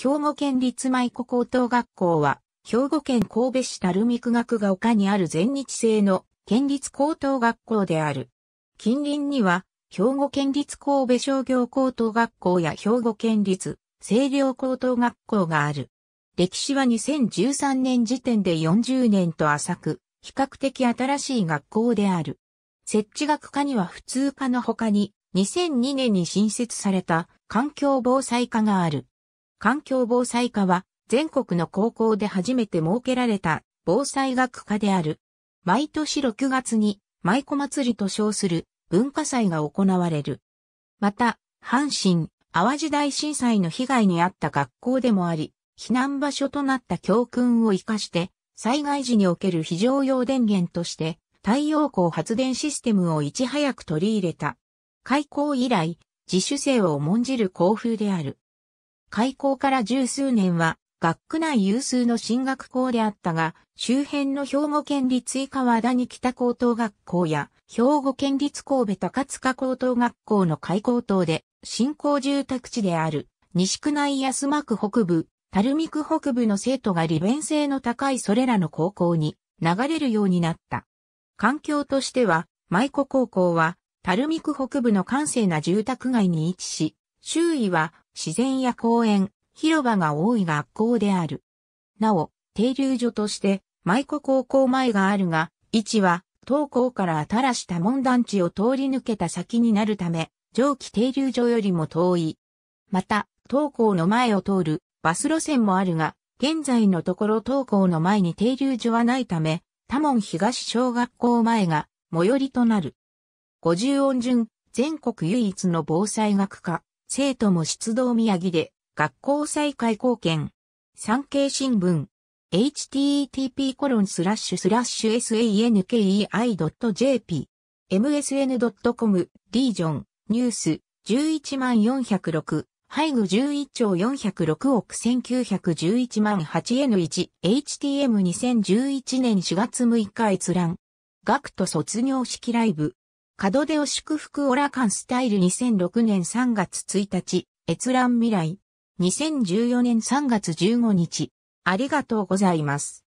兵庫県立舞子高等学校は、兵庫県神戸市垂水区学が丘にある全日制の県立高等学校である。近隣には、兵庫県立神戸商業高等学校や兵庫県立清涼高等学校がある。歴史は2013年時点で40年と浅く、比較的新しい学校である。設置学科には普通科の他に、2002年に新設された環境防災科がある。環境防災課は全国の高校で初めて設けられた防災学科である。毎年6月に舞子祭りと称する文化祭が行われる。また、阪神、淡路大震災の被害に遭った学校でもあり、避難場所となった教訓を活かして、災害時における非常用電源として、太陽光発電システムをいち早く取り入れた。開校以来、自主性を重んじる校風である。開校から十数年は、学区内有数の進学校であったが、周辺の兵庫県立伊川和田に北高等学校や、兵庫県立神戸高塚高等学校の開校等で、新興住宅地である、西区内安間区北部、垂水区北部の生徒が利便性の高いそれらの高校に流れるようになった。環境としては、舞子高校は、垂水区北部の閑静な住宅街に位置し、周囲は自然や公園、広場が多い学校である。なお、停留所として舞子高校前があるが、位置は東校から新した門団地を通り抜けた先になるため、上記停留所よりも遠い。また、東校の前を通るバス路線もあるが、現在のところ東校の前に停留所はないため、多門東小学校前が最寄りとなる。五十音順、全国唯一の防災学科、生徒も出動宮城で、学校再開貢献。産経新聞。http コロンスラッシュスラッシュ sankei.jp msn.com リージョンニュース11万406背後11兆406億1911万 8N1 HTM2011 年4月6日閲覧学徒卒業式ライブ門出を祝福オラカンスタイル2006年3月1日、閲覧未来。2014年3月15日。ありがとうございます。